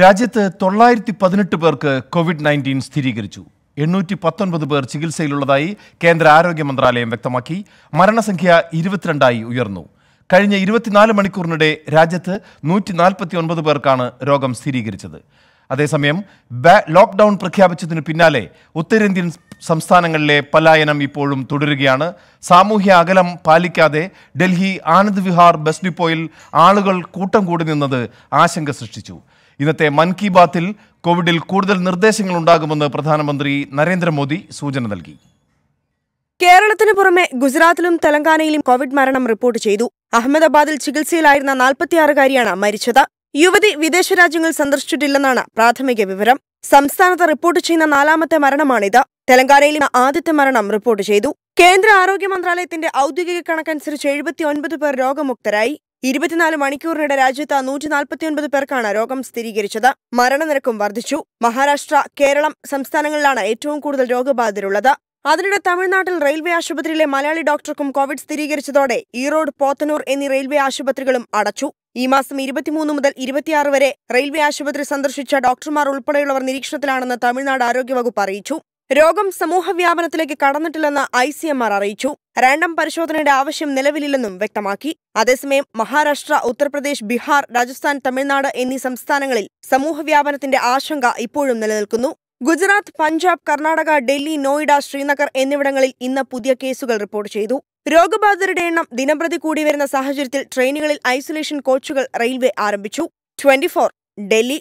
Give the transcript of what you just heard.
രാജ്യത്ത് തൊള്ളായിരത്തി പതിനെട്ട് പേർക്ക് കോവിഡ് നയൻറ്റീൻ സ്ഥിരീകരിച്ചു എണ്ണൂറ്റി പത്തൊൻപത് പേർ ചികിത്സയിലുള്ളതായി കേന്ദ്ര ആരോഗ്യ മന്ത്രാലയം വ്യക്തമാക്കി മരണസംഖ്യ ഇരുപത്തിരണ്ടായി ഉയർന്നു കഴിഞ്ഞ ഇരുപത്തിനാല് മണിക്കൂറിനിടെ രാജ്യത്ത് നൂറ്റി നാൽപ്പത്തി ഒൻപത് പേർക്കാണ് രോഗം സ്ഥിരീകരിച്ചത് അതേസമയം ലോക്ക്ഡൌൺ പ്രഖ്യാപിച്ചതിന് പിന്നാലെ ഉത്തരേന്ത്യൻ സംസ്ഥാനങ്ങളിലെ പലായനം ഇപ്പോഴും തുടരുകയാണ് സാമൂഹ്യ അകലം പാലിക്കാതെ ഡൽഹി ആനന്ദ് വിഹാർ ബസ് ഡിപ്പോയിൽ ആളുകൾ കൂട്ടം കൂടി നിന്നത് ആശങ്ക സൃഷ്ടിച്ചു ഇന്നത്തെ മൻ കി ബാത്തിൽ കോവിഡിൽ കൂടുതൽ നിർദ്ദേശങ്ങൾ ഉണ്ടാകുമെന്ന് പ്രധാനമന്ത്രി നരേന്ദ്രമോദി സൂചന നൽകി കേരളത്തിന് പുറമെ ഗുജറാത്തിലും തെലങ്കാനയിലും കോവിഡ് മരണം റിപ്പോർട്ട് ചെയ്തു അഹമ്മദാബാദിൽ ചികിത്സയിലായിരുന്ന നാൽപ്പത്തിയാറുകാരിയാണ് മരിച്ചത് യുവതി വിദേശ രാജ്യങ്ങൾ സന്ദർശിച്ചിട്ടില്ലെന്നാണ് പ്രാഥമിക വിവരം സംസ്ഥാനത്ത് റിപ്പോർട്ട് ചെയ്യുന്ന നാലാമത്തെ മരണമാണിത് തെലങ്കാനയിലെ ആദ്യത്തെ മരണം റിപ്പോർട്ട് ചെയ്തു കേന്ദ്ര ആരോഗ്യ മന്ത്രാലയത്തിന്റെ ഔദ്യോഗിക കണക്കനുസരിച്ച് എഴുപത്തിയൊൻപത് പേർ രോഗമുക്തരായി ഇരുപത്തിനാല് മണിക്കൂറിനിടെ രാജ്യത്ത് നൂറ്റി നാൽപ്പത്തിയൊൻപത് പേർക്കാണ് രോഗം സ്ഥിരീകരിച്ചത് മരണനിരക്കും വർദ്ധിച്ചു മഹാരാഷ്ട്ര കേരളം സംസ്ഥാനങ്ങളിലാണ് ഏറ്റവും കൂടുതൽ രോഗബാധിതരുള്ളത് അതിനിടെ തമിഴ്നാട്ടിൽ റെയിൽവേ ആശുപത്രിയിലെ മലയാളി ഡോക്ടർക്കും കോവിഡ് സ്ഥിരീകരിച്ചതോടെ ഈറോഡ് പോത്തനൂർ എന്നീ റെയിൽവേ ആശുപത്രികളും അടച്ചു ഈ മാസം ഇരുപത്തിമൂന്ന് മുതൽ ഇരുപത്തിയാറ് വരെ റെയിൽവേ ആശുപത്രി സന്ദർശിച്ച ഡോക്ടർമാർ ഉൾപ്പെടെയുള്ളവർ നിരീക്ഷണത്തിലാണെന്ന് തമിഴ്നാട് ആരോഗ്യവകുപ്പ് അറിയിച്ചു രോഗം സമൂഹവ്യാപനത്തിലേക്ക് കടന്നിട്ടില്ലെന്ന് ഐ സി എം ആർ അറിയിച്ചു റാൻഡം പരിശോധനയുടെ ആവശ്യം നിലവിലില്ലെന്നും വ്യക്തമാക്കി അതേസമയം മഹാരാഷ്ട്ര ഉത്തർപ്രദേശ് ബീഹാർ രാജസ്ഥാൻ തമിഴ്നാട് എന്നീ സംസ്ഥാനങ്ങളിൽ സമൂഹവ്യാപനത്തിന്റെ ആശങ്ക ഇപ്പോഴും നിലനിൽക്കുന്നു ഗുജറാത്ത് പഞ്ചാബ് കർണാടക ഡൽഹി നോയിഡ ശ്രീനഗർ എന്നിവിടങ്ങളിൽ ഇന്ന് പുതിയ കേസുകൾ റിപ്പോർട്ട് ചെയ്തു രോഗബാധിതരുടെ എണ്ണം ദിനംപ്രതി കൂടി വരുന്ന സാഹചര്യത്തിൽ ട്രെയിനുകളിൽ ഐസൊലേഷൻ കോച്ചുകൾ റെയിൽവേ ആരംഭിച്ചു ട്വന്റി ഡൽഹി